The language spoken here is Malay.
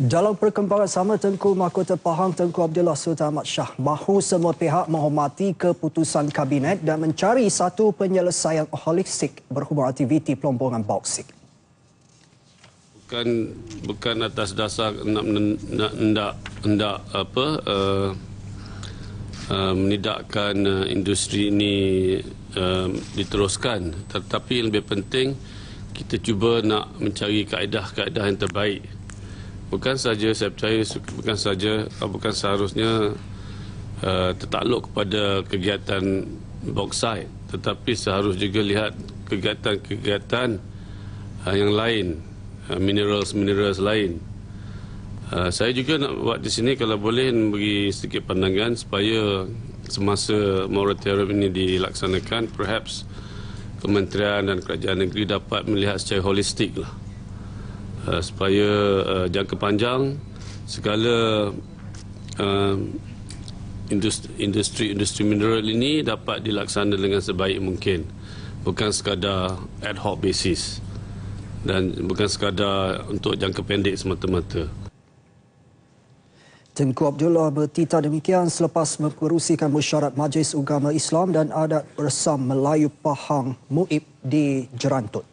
Dalam perkembangan sama Tengku Mahkota Pahang Tengku Abdullah Sultan Ahmad Shah mahu semua pihak menghormati keputusan kabinet dan mencari satu penyelesaian holistik berhubung aktiviti pelombongan bauksit. Bukan bukan atas dasar nak nak hendak hendak apa uh, uh, menidakkan uh, industri ini uh, diteruskan tetapi lebih penting kita cuba nak mencari kaedah-kaedah yang terbaik bukan saja saya percaya bukan saja bukan seharusnya uh, tertakluk kepada kegiatan boksai tetapi seharus juga lihat kegiatan-kegiatan uh, yang lain uh, eh, minerals minerals lain uh, saya juga nak buat di sini kalau boleh bagi sedikit pandangan supaya semasa moratorium ini dilaksanakan perhaps kementerian dan kerajaan negeri dapat melihat secara holistik lah Eh, supaya uh, jangka panjang segala eh, industri-industri uh, mineral ini dapat dilaksana dengan sebaik mungkin bukan sekadar ad hoc basis dan bukan sekadar untuk jangka pendek semata-mata. Tengku Abdullah bertita demikian selepas memperusikan mesyuarat Majlis Ugama Islam dan Adat Bersam Melayu Pahang Muib di Jerantut.